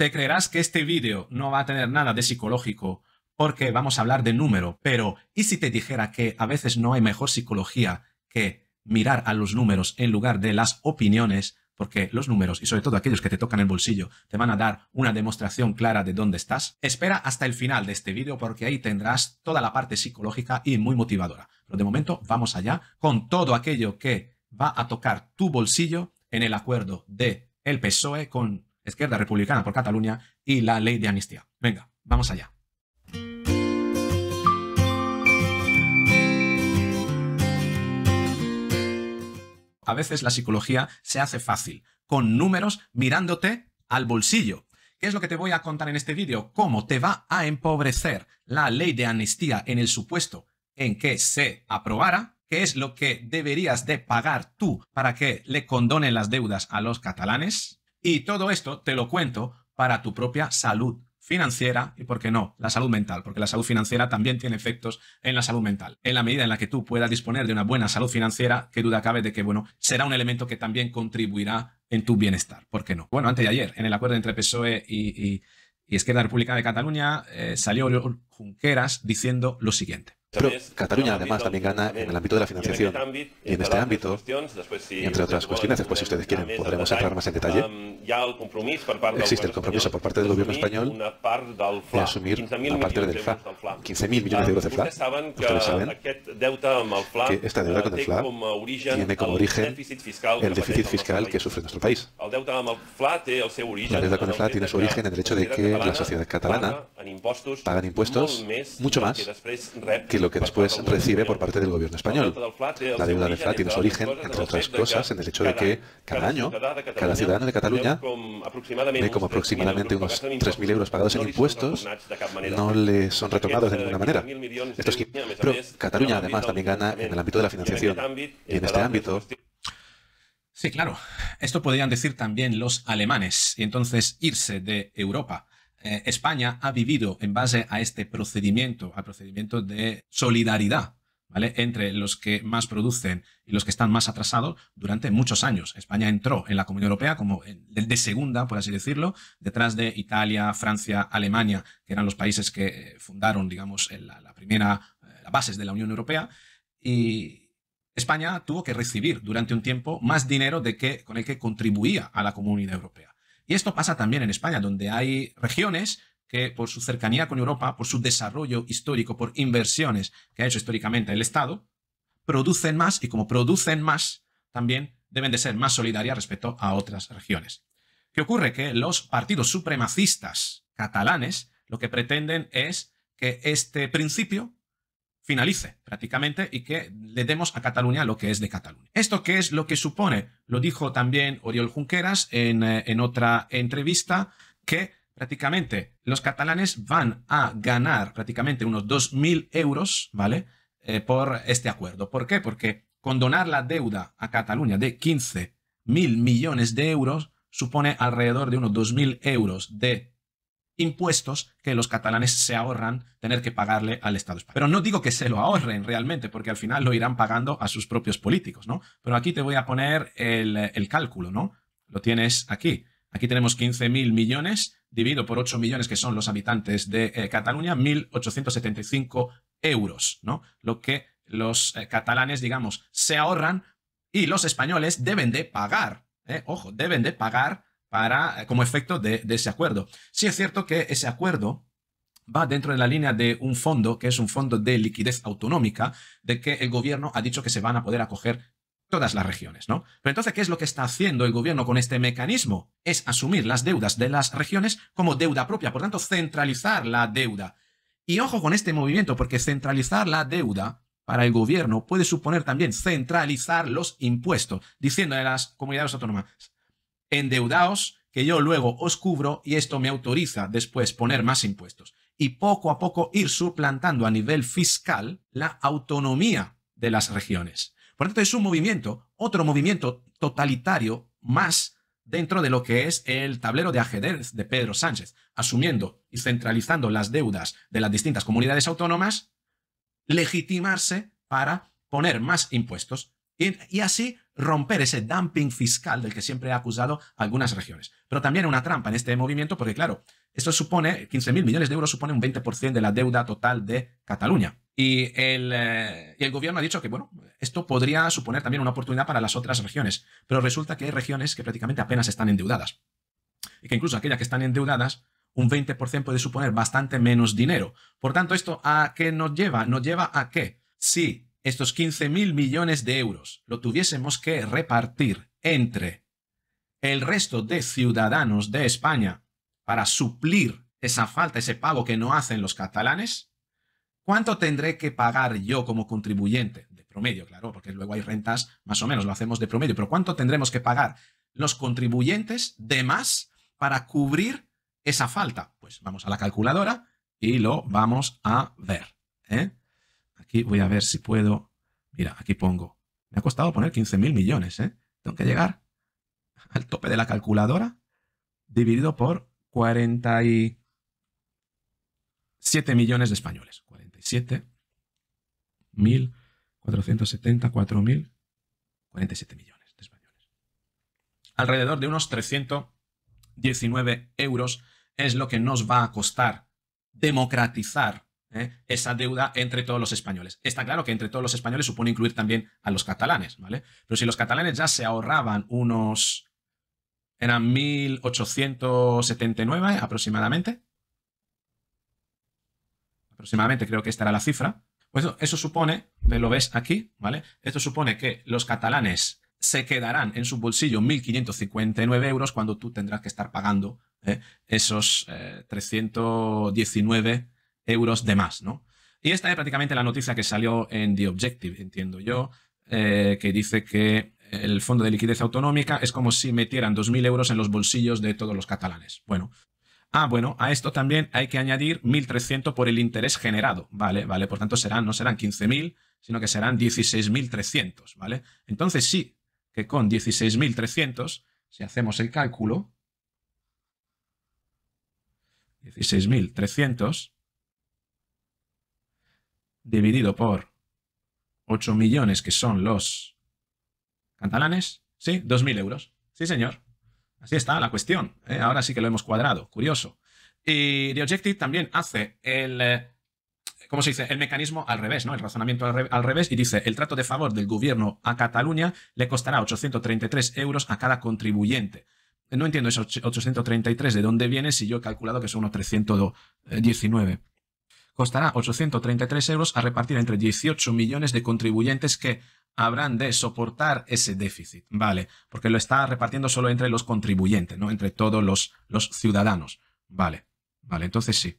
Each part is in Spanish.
Te creerás que este vídeo no va a tener nada de psicológico porque vamos a hablar de número, pero ¿y si te dijera que a veces no hay mejor psicología que mirar a los números en lugar de las opiniones? Porque los números, y sobre todo aquellos que te tocan el bolsillo, te van a dar una demostración clara de dónde estás. Espera hasta el final de este vídeo porque ahí tendrás toda la parte psicológica y muy motivadora. Pero de momento vamos allá con todo aquello que va a tocar tu bolsillo en el acuerdo de el PSOE con Izquierda Republicana por Cataluña y la ley de amnistía. Venga, vamos allá. A veces la psicología se hace fácil, con números mirándote al bolsillo. ¿Qué es lo que te voy a contar en este vídeo? ¿Cómo te va a empobrecer la ley de amnistía en el supuesto en que se aprobara? ¿Qué es lo que deberías de pagar tú para que le condonen las deudas a los catalanes? Y todo esto te lo cuento para tu propia salud financiera y, ¿por qué no?, la salud mental, porque la salud financiera también tiene efectos en la salud mental. En la medida en la que tú puedas disponer de una buena salud financiera, qué duda cabe de que, bueno, será un elemento que también contribuirá en tu bienestar, ¿por qué no? Bueno, antes de ayer, en el acuerdo entre PSOE y, Izquierda Republicana de Cataluña, eh, salió Junqueras diciendo lo siguiente. Pero Cataluña, además, también gana en el ámbito de la financiación. Y en este ámbito, entre otras pues, cuestiones, después si ustedes quieren, podremos entrar más en detalle. Existe el compromiso por parte del gobierno español de asumir a parte del FLA, 15.000 millones de euros de FLA. Ustedes saben que esta deuda con el FLA tiene como origen el déficit fiscal que sufre nuestro país. La deuda con el FLA tiene su origen en el hecho de que la sociedad catalana paga impuestos mucho más que lo que después recibe por parte del gobierno español. La deuda de Flat tiene su origen, entre otras cosas, en el hecho de que cada año cada ciudadano de Cataluña ve como aproximadamente unos 3.000 euros pagados en impuestos no le son retornados de ninguna manera. pero Cataluña además también gana en el ámbito de la financiación. Y en este ámbito Sí, claro. Esto podrían decir también los alemanes y entonces irse de Europa. Eh, España ha vivido en base a este procedimiento, al procedimiento de solidaridad ¿vale? entre los que más producen y los que están más atrasados durante muchos años. España entró en la Comunidad Europea como el de segunda, por así decirlo, detrás de Italia, Francia, Alemania, que eran los países que eh, fundaron, digamos, la, la primera, eh, las bases de la Unión Europea. Y, España tuvo que recibir durante un tiempo más dinero de que, con el que contribuía a la Comunidad Europea. Y esto pasa también en España, donde hay regiones que por su cercanía con Europa, por su desarrollo histórico, por inversiones que ha hecho históricamente el Estado, producen más y como producen más, también deben de ser más solidarias respecto a otras regiones. ¿Qué ocurre? Que los partidos supremacistas catalanes lo que pretenden es que este principio finalice prácticamente y que le demos a Cataluña lo que es de Cataluña. Esto que es lo que supone, lo dijo también Oriol Junqueras eh, en, otra entrevista, que prácticamente los catalanes van a ganar prácticamente unos 2.000 euros, ¿vale? Eh, por este acuerdo. ¿Por qué? Porque condonar la deuda a Cataluña de 15.000 millones de euros supone alrededor de unos 2.000 euros de impuestos que los catalanes se ahorran tener que pagarle al Estado español. Pero no digo que se lo ahorren realmente, porque al final lo irán pagando a sus propios políticos, ¿no? Pero aquí te voy a poner el, cálculo, ¿no? Lo tienes aquí. Aquí tenemos 15.000 millones, dividido por 8 millones que son los habitantes de eh, Cataluña, 1.875 euros, ¿no? Lo que los eh, catalanes, digamos, se ahorran y los españoles deben de pagar, ¿eh? ojo, deben de pagar eh, como efecto de, ese acuerdo. Sí es cierto que ese acuerdo va dentro de la línea de un fondo, que es un fondo de liquidez autonómica, de que el gobierno ha dicho que se van a poder acoger todas las regiones, ¿no? Pero entonces, ¿qué es lo que está haciendo el gobierno con este mecanismo? Es asumir las deudas de las regiones como deuda propia, por tanto, centralizar la deuda. Y ojo con este movimiento, porque centralizar la deuda para el gobierno puede suponer también centralizar los impuestos, diciendo a las comunidades autónomas, endeudaos, que yo luego os cubro y esto me autoriza después poner más impuestos. Y poco a poco ir suplantando a nivel fiscal la autonomía de las regiones. Por tanto, es un movimiento, otro movimiento totalitario más dentro de lo que es el tablero de ajedrez de Pedro Sánchez, asumiendo y centralizando las deudas de las distintas comunidades autónomas, legitimarse para poner más impuestos y, y así romper ese dumping fiscal del que siempre ha acusado algunas regiones. Pero también una trampa en este movimiento porque, claro, esto supone, 15.000 millones de euros supone un 20% de la deuda total de Cataluña. Eh, y el, gobierno ha dicho que, bueno, esto podría suponer también una oportunidad para las otras regiones, pero resulta que hay regiones que prácticamente apenas están endeudadas. Y que incluso aquellas que están endeudadas, un 20% puede suponer bastante menos dinero. Por tanto, ¿esto a qué nos lleva? Nos lleva a que Sí estos 15.000 millones de euros lo tuviésemos que repartir entre el resto de ciudadanos de España para suplir esa falta, ese pago que no hacen los catalanes, ¿cuánto tendré que pagar yo como contribuyente? De promedio, claro, porque luego hay rentas, más o menos lo hacemos de promedio, pero ¿cuánto tendremos que pagar los contribuyentes de más para cubrir esa falta? Pues vamos a la calculadora y lo vamos a ver. ¿eh? Aquí voy a ver si puedo. Mira, aquí pongo. Me ha costado poner 15.000 millones, ¿eh? Tengo que llegar al tope de la calculadora dividido por 47 millones de españoles. 47 mil mil 47 millones de españoles. Alrededor de unos 319 euros es lo que nos va a costar democratizar ¿eh? esa deuda entre todos los españoles. Está claro que entre todos los españoles supone incluir también a los catalanes, ¿vale? Pero si los catalanes ya se ahorraban unos... eran 1879 aproximadamente. Aproximadamente creo que esta era la cifra. Pues eso, supone, supone, lo ves aquí, ¿vale? Esto supone que los catalanes se quedarán en su bolsillo 1.559 euros cuando tú tendrás que estar pagando ¿eh? esos 319 eh, 319 euros de más, ¿no? Y esta es prácticamente la noticia que salió en The Objective, entiendo yo, eh, que dice que el fondo de liquidez autonómica es como si metieran 2.000 euros en los bolsillos de todos los catalanes. Bueno. Ah, bueno, a esto también hay que añadir 1.300 por el interés generado, ¿vale? ¿Vale? Por tanto, serán, no serán 15.000, sino que serán 16.300, ¿vale? Entonces sí, que con 16.300, si hacemos el cálculo, 16.300 dividido por 8 millones, que son los catalanes, sí, 2.000 euros. Sí, señor. Así está la cuestión. ¿eh? Ahora sí que lo hemos cuadrado. Curioso. Y The Objective también hace el... Eh, ¿Cómo se dice? El mecanismo al revés, ¿no? El razonamiento al revés y dice, el trato de favor del gobierno a Cataluña le costará 833 euros a cada contribuyente. No entiendo esos 833 de dónde viene si yo he calculado que son unos 319 costará 833 euros a repartir entre 18 millones de contribuyentes que habrán de soportar ese déficit, ¿vale? Porque lo está repartiendo solo entre los contribuyentes, ¿no? Entre todos los, los ciudadanos, ¿vale? Vale, entonces sí.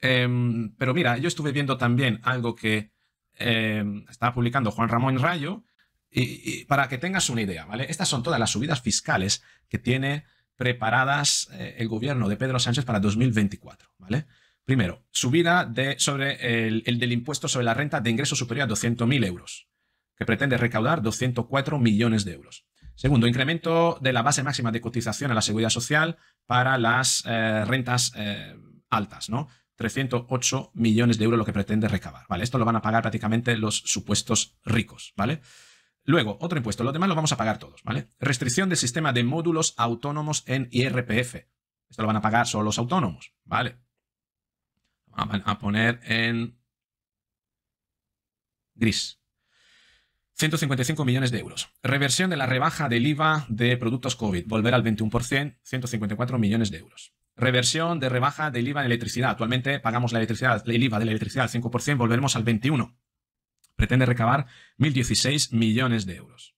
Em, pero mira, yo estuve viendo también algo que em, estaba publicando Juan Ramón Rayo, y, para que tengas una idea, ¿vale? Estas son todas las subidas fiscales que tiene preparadas eh, el gobierno de Pedro Sánchez para 2024, ¿vale? Primero, subida sobre el, del impuesto sobre la renta de ingreso superior a 200.000 euros, que pretende recaudar 204 millones de euros. Segundo, incremento de la base máxima de cotización a la seguridad social para las eh, rentas eh, altas, ¿no? 308 millones de euros lo que pretende recabar, ¿vale? Esto lo van a pagar prácticamente los supuestos ricos, ¿vale? Luego, otro impuesto, los demás lo vamos a pagar todos, ¿vale? Restricción del sistema de módulos autónomos en IRPF. Esto lo van a pagar solo los autónomos, ¿vale? a poner en gris. 155 millones de euros. Reversión de la rebaja del IVA de productos COVID, volver al 21%, 154 millones de euros. Reversión de rebaja del IVA de electricidad. Actualmente pagamos la electricidad, el IVA de la electricidad al 5%, volveremos al 21%. Pretende recabar 1.016 millones de euros.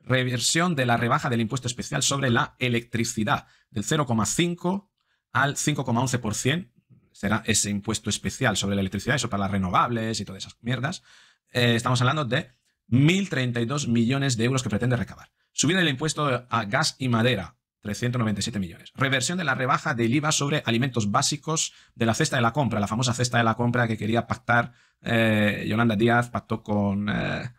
Reversión de la rebaja del impuesto especial sobre la electricidad, del 0,5 al 5,11%, será ese impuesto especial sobre la electricidad eso para las renovables y todas esas mierdas, eh, estamos hablando de 1.032 millones de euros que pretende recabar. Subir el impuesto a gas y madera, 397 millones. Reversión de la rebaja del IVA sobre alimentos básicos de la cesta de la compra, la famosa cesta de la compra que quería pactar eh, Yolanda Díaz pactó con, eh,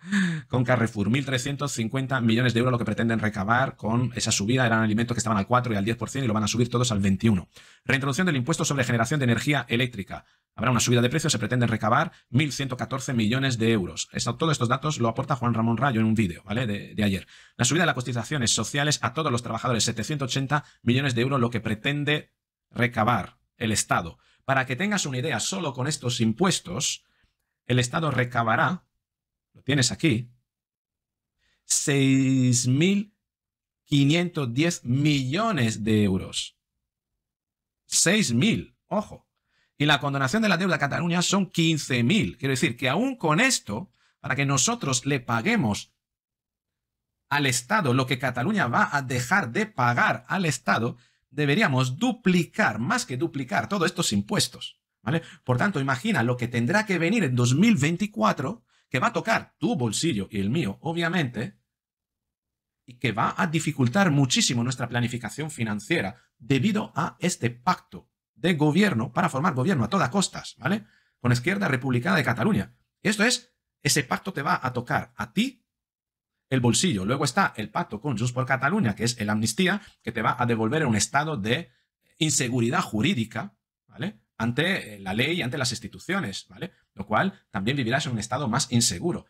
con Carrefour 1.350 millones de euros lo que pretenden recabar con esa subida. Eran alimentos que estaban al 4 y al 10% y lo van a subir todos al 21%. Reintroducción del impuesto sobre generación de energía eléctrica. Habrá una subida de precios, se pretenden recabar 1.114 millones de euros. todos estos datos lo aporta Juan Ramón Rayo en un vídeo ¿vale? de, de ayer. La subida de las cotizaciones sociales a todos los trabajadores, 780 millones de euros lo que pretende recabar el Estado. Para que tengas una idea, solo con estos impuestos, el Estado recabará, lo tienes aquí, 6.510 millones de euros. 6.000, ojo. Y la condonación de la deuda a Cataluña son 15.000. Quiero decir que aún con esto, para que nosotros le paguemos al Estado lo que Cataluña va a dejar de pagar al Estado, deberíamos duplicar, más que duplicar, todos estos impuestos. Por tanto, imagina lo que tendrá que venir en 2024, que va a tocar tu bolsillo y el mío, obviamente, y que va a dificultar muchísimo nuestra planificación financiera debido a este pacto de gobierno para formar gobierno a todas costas, ¿vale? Con Izquierda Republicana de Cataluña. Esto es, ese pacto te va a tocar a ti el bolsillo. Luego está el pacto con Just por Cataluña, que es el amnistía, que te va a devolver un estado de inseguridad jurídica, ¿vale? ante eh, la ley, y ante las instituciones, ¿vale? Lo cual también vivirás en un estado más inseguro.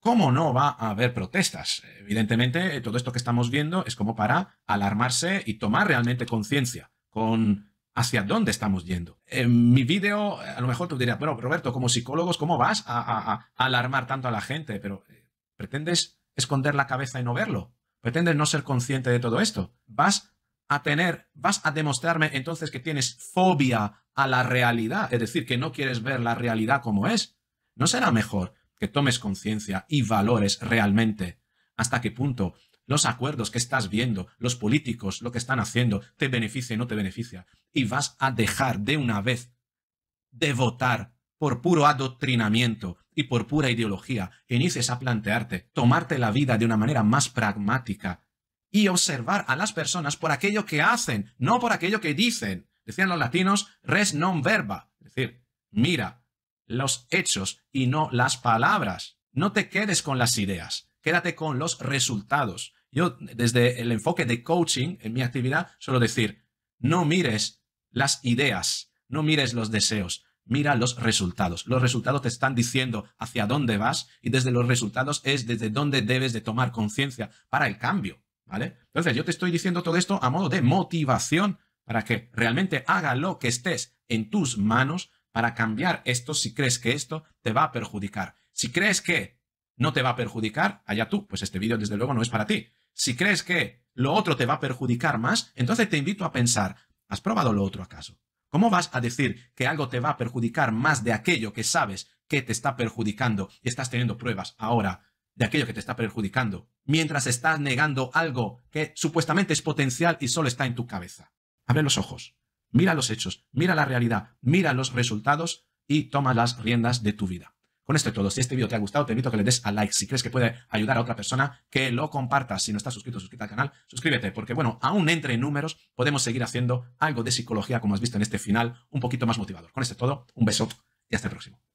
¿Cómo no va a haber protestas? Evidentemente, todo esto que estamos viendo es como para alarmarse y tomar realmente conciencia con hacia dónde estamos yendo. En mi vídeo, a lo mejor tú dirías, bueno, Roberto, como psicólogos, ¿cómo vas a, a, alarmar tanto a la gente? Pero eh, ¿pretendes esconder la cabeza y no verlo? ¿Pretendes no ser consciente de todo esto? ¿Vas a tener, vas a demostrarme entonces que tienes fobia a la realidad, es decir, que no quieres ver la realidad como es, ¿no será mejor que tomes conciencia y valores realmente hasta qué punto los acuerdos que estás viendo, los políticos, lo que están haciendo, te beneficia y no te beneficia? Y vas a dejar de una vez de votar por puro adoctrinamiento y por pura ideología, inicies a plantearte, tomarte la vida de una manera más pragmática y observar a las personas por aquello que hacen, no por aquello que dicen. Decían los latinos res non verba, es decir, mira los hechos y no las palabras. No te quedes con las ideas, quédate con los resultados. Yo desde el enfoque de coaching en mi actividad suelo decir, no mires las ideas, no mires los deseos, mira los resultados. Los resultados te están diciendo hacia dónde vas y desde los resultados es desde dónde debes de tomar conciencia para el cambio, ¿vale? Entonces yo te estoy diciendo todo esto a modo de motivación para que realmente haga lo que estés en tus manos para cambiar esto si crees que esto te va a perjudicar. Si crees que no te va a perjudicar, allá tú, pues este vídeo desde luego no es para ti. Si crees que lo otro te va a perjudicar más, entonces te invito a pensar, ¿has probado lo otro acaso? ¿Cómo vas a decir que algo te va a perjudicar más de aquello que sabes que te está perjudicando y estás teniendo pruebas ahora de aquello que te está perjudicando, mientras estás negando algo que supuestamente es potencial y solo está en tu cabeza? Abre los ojos, mira los hechos, mira la realidad, mira los resultados y toma las riendas de tu vida. Con esto es todo. Si este vídeo te ha gustado, te invito a que le des a like. Si crees que puede ayudar a otra persona, que lo compartas. Si no estás suscrito, suscríbete al canal, suscríbete, porque bueno, aún entre números podemos seguir haciendo algo de psicología, como has visto en este final, un poquito más motivador. Con esto es todo. Un beso y hasta el próximo.